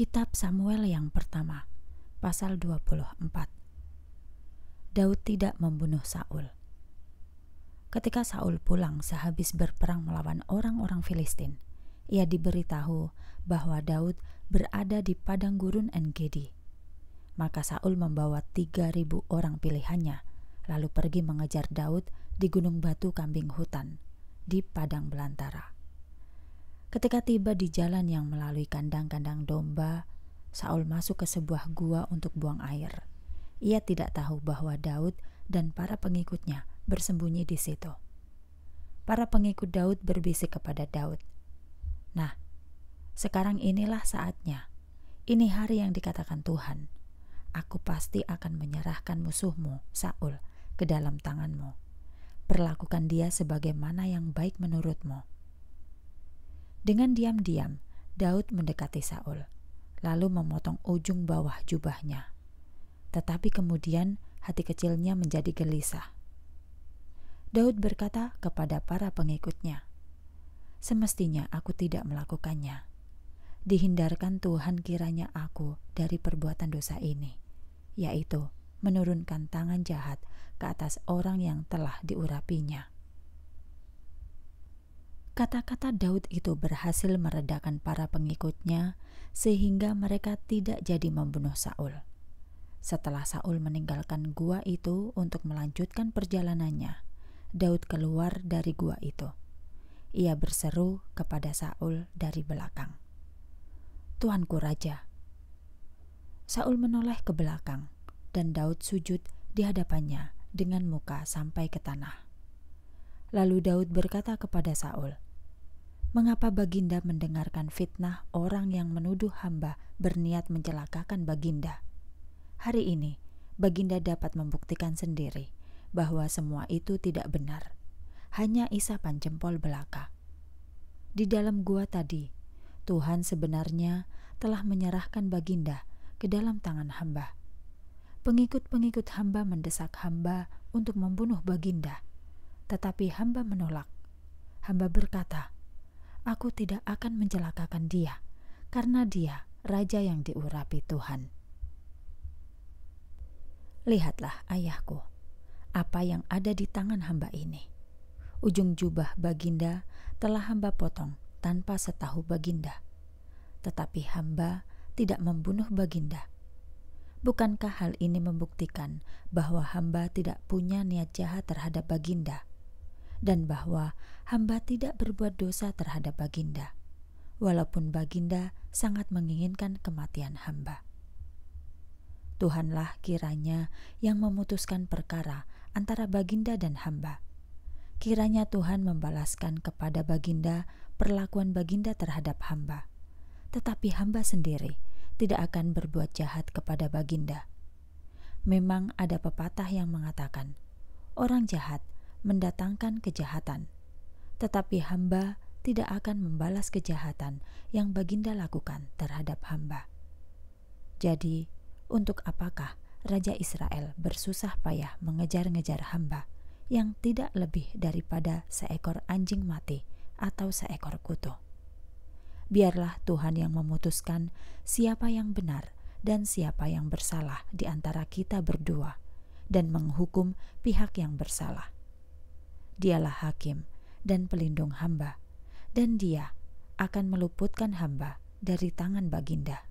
Kitab Samuel yang pertama, pasal 24. Daud tidak membunuh Saul. Ketika Saul pulang sehabis berperang melawan orang-orang Filistin, ia diberitahu bahwa Daud berada di padang gurun Engedi. Maka Saul membawa 3000 orang pilihannya, lalu pergi mengejar Daud di gunung batu kambing hutan di padang belantara. Ketika tiba di jalan yang melalui kandang-kandang domba, Saul masuk ke sebuah gua untuk buang air. Ia tidak tahu bahwa Daud dan para pengikutnya bersembunyi di situ. Para pengikut Daud berbisik kepada Daud, "Nah, sekarang inilah saatnya. Ini hari yang dikatakan Tuhan. Aku pasti akan menyerahkan musuhmu, Saul, ke dalam tanganmu. Perlakukan dia sebagaimana yang baik menurutmu." Dengan diam-diam, Daud mendekati Saul, lalu memotong ujung bawah jubahnya. Tetapi kemudian hati kecilnya menjadi gelisah. Daud berkata kepada para pengikutnya, "Semestinya aku tidak melakukannya. Dihindarkan Tuhan kiranya aku dari perbuatan dosa ini, yaitu menurunkan tangan jahat ke atas orang yang telah diurapinya." Kata-kata Daud itu berhasil meredakan para pengikutnya sehingga mereka tidak jadi membunuh Saul. Setelah Saul meninggalkan gua itu untuk melanjutkan perjalanannya, Daud keluar dari gua itu. Ia berseru kepada Saul dari belakang. Tuanku Raja. Saul menoleh ke belakang dan Daud sujud di hadapannya dengan muka sampai ke tanah. Lalu Daud berkata kepada Saul, Mengapa Baginda mendengarkan fitnah orang yang menuduh hamba berniat mencelakakan Baginda? Hari ini, Baginda dapat membuktikan sendiri bahwa semua itu tidak benar. Hanya isapan jempol belaka. Di dalam gua tadi, Tuhan sebenarnya telah menyerahkan Baginda ke dalam tangan hamba. Pengikut-pengikut hamba mendesak hamba untuk membunuh Baginda, tetapi hamba menolak. Hamba berkata, aku tidak akan mencelakakan dia, karena dia raja yang diurapi Tuhan. Lihatlah, ayahku, apa yang ada di tangan hamba ini. Ujung jubah Baginda telah hamba potong tanpa setahu Baginda, tetapi hamba tidak membunuh Baginda. Bukankah hal ini membuktikan bahwa hamba tidak punya niat jahat terhadap Baginda? dan bahwa hamba tidak berbuat dosa terhadap Baginda, walaupun Baginda sangat menginginkan kematian hamba. Tuhanlah kiranya yang memutuskan perkara antara Baginda dan hamba. Kiranya Tuhan membalaskan kepada Baginda perlakuan Baginda terhadap hamba, tetapi hamba sendiri tidak akan berbuat jahat kepada Baginda. Memang ada pepatah yang mengatakan, "Orang jahat..." mendatangkan kejahatan, tetapi hamba tidak akan membalas kejahatan yang Baginda lakukan terhadap hamba. Jadi, untuk apakah Raja Israel bersusah payah mengejar-ngejar hamba yang tidak lebih daripada seekor anjing mati atau seekor kutu? Biarlah Tuhan yang memutuskan siapa yang benar dan siapa yang bersalah di antara kita berdua, dan menghukum pihak yang bersalah. Dialah hakim dan pelindung hamba, dan Dia akan meluputkan hamba dari tangan Baginda.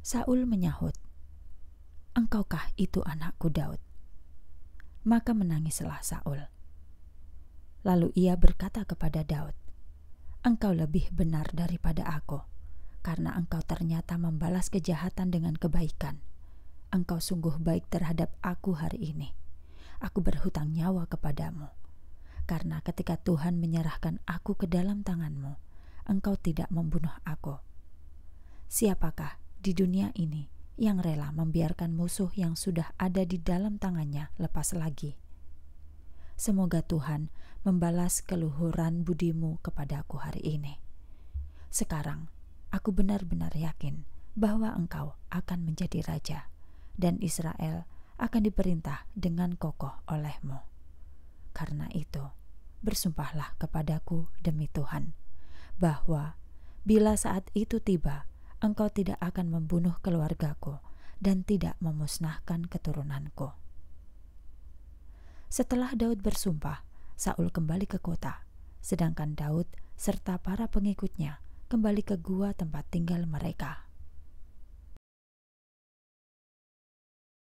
Saul menyahut, "Engkaukah itu anakku Daud?" Maka menangislah Saul. Lalu ia berkata kepada Daud, "Engkau lebih benar daripada aku, karena engkau ternyata membalas kejahatan dengan kebaikan. Engkau sungguh baik terhadap aku hari ini." aku berhutang nyawa kepadamu. Karena ketika Tuhan menyerahkan aku ke dalam tanganmu, engkau tidak membunuh aku. Siapakah di dunia ini yang rela membiarkan musuh yang sudah ada di dalam tangannya lepas lagi? Semoga Tuhan membalas keluhuran budimu kepadaku hari ini. Sekarang, aku benar-benar yakin bahwa engkau akan menjadi raja, dan Israel akan diperintah dengan kokoh olehmu. Karena itu, bersumpahlah kepadaku demi Tuhan, bahwa bila saat itu tiba, engkau tidak akan membunuh keluargaku dan tidak memusnahkan keturunanku. Setelah Daud bersumpah, Saul kembali ke kota, sedangkan Daud serta para pengikutnya kembali ke gua tempat tinggal mereka.